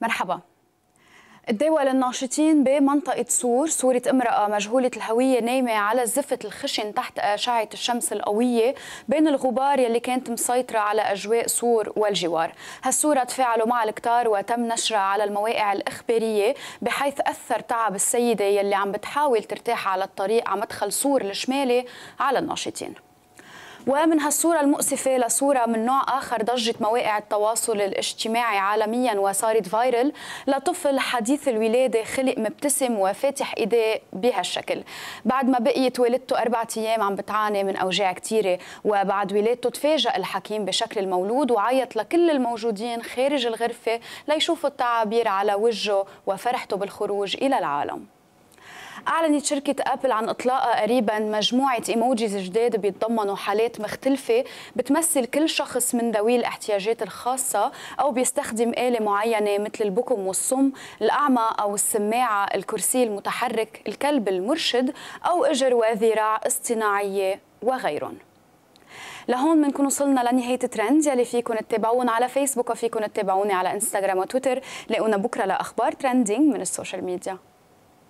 مرحبا تداول الناشطين بمنطقة سور صورة امرأة مجهولة الهوية نايمة على الزفت الخشن تحت أشعة الشمس القوية بين الغبار يلي كانت مسيطرة على أجواء سور والجوار هالصورة تفاعلوا مع الكتار وتم نشرها على المواقع الإخبارية بحيث أثر تعب السيدة يلي عم بتحاول ترتاح على الطريق على مدخل سور الشمالي على الناشطين ومن هالصورة المؤسفة لصورة من نوع آخر ضجت مواقع التواصل الاجتماعي عالميا وصارت فايرل لطفل حديث الولادة خلق مبتسم وفاتح إيديه بهالشكل بعد ما بقيت والدته أربعة أيام عم بتعاني من أوجاع كتيرة وبعد ولادته تفاجأ الحكيم بشكل المولود وعيط لكل الموجودين خارج الغرفة ليشوفوا التعابير على وجهه وفرحته بالخروج إلى العالم أعلنت شركة أبل عن إطلاق قريبا مجموعة إيموجيز جداد بيتضمنوا حالات مختلفة بتمثل كل شخص من ذوي الاحتياجات الخاصة أو بيستخدم آلة معينة مثل البكم والصم الأعمى أو السماعة الكرسي المتحرك الكلب المرشد أو إجر وذراع اصطناعية وغيرهم لهون بنكون وصلنا لنهاية ترند يلي فيكن تتابعونا على فيسبوك وفيكن تتابعوني على انستغرام وتويتر لاقونا بكره لاخبار ترندينج من السوشيال ميديا